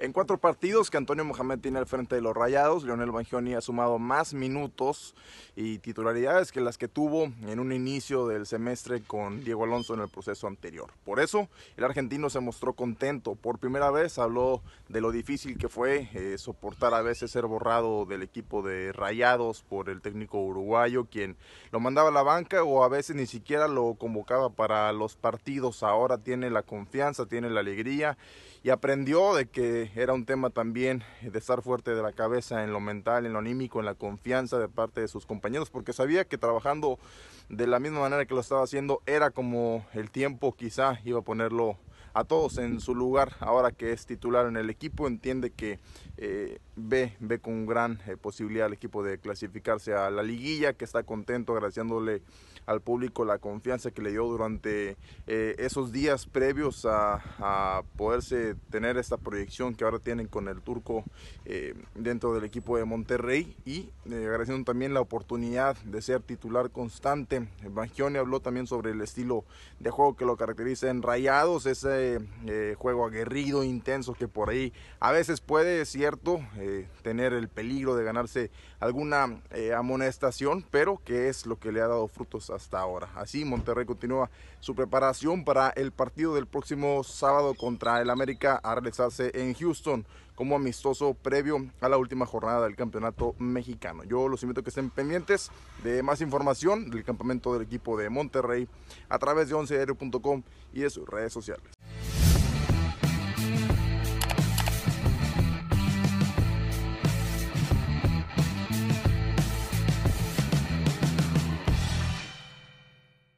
En cuatro partidos que Antonio Mohamed tiene al frente de los Rayados, Leonel Bangioni ha sumado más minutos y titularidades que las que tuvo en un inicio del semestre con Diego Alonso en el proceso anterior. Por eso, el argentino se mostró contento. Por primera vez habló de lo difícil que fue eh, soportar a veces ser borrado del equipo de Rayados por el técnico uruguayo, quien lo mandaba a la banca o a veces ni siquiera lo convocaba para los partidos. Ahora tiene la confianza, tiene la alegría y aprendió de que era un tema también de estar fuerte de la cabeza en lo mental, en lo anímico, en la confianza de parte de sus compañeros, porque sabía que trabajando de la misma manera que lo estaba haciendo era como el tiempo quizá iba a ponerlo a todos en su lugar ahora que es titular en el equipo. Entiende que ve, eh, ve con gran eh, posibilidad al equipo de clasificarse a la liguilla, que está contento agradeciéndole al público la confianza que le dio durante eh, esos días previos a, poderse tener esta proyección que ahora tienen con el turco dentro del equipo de Monterrey y agradeciendo también la oportunidad de ser titular constante. Bangione habló también sobre el estilo de juego que lo caracteriza en Rayados, ese este, eh, juego aguerrido, intenso que por ahí a veces puede, cierto, eh, tener el peligro de ganarse alguna eh, amonestación, pero que es lo que le ha dado frutos hasta ahora. Así Monterrey continúa su preparación para el partido del próximo sábado contra el América a realizarse en Houston como amistoso previo a la última jornada del campeonato mexicano. Yo los invito a que estén pendientes de más información del campamento del equipo de Monterrey a través de 11aero.com y de sus redes sociales.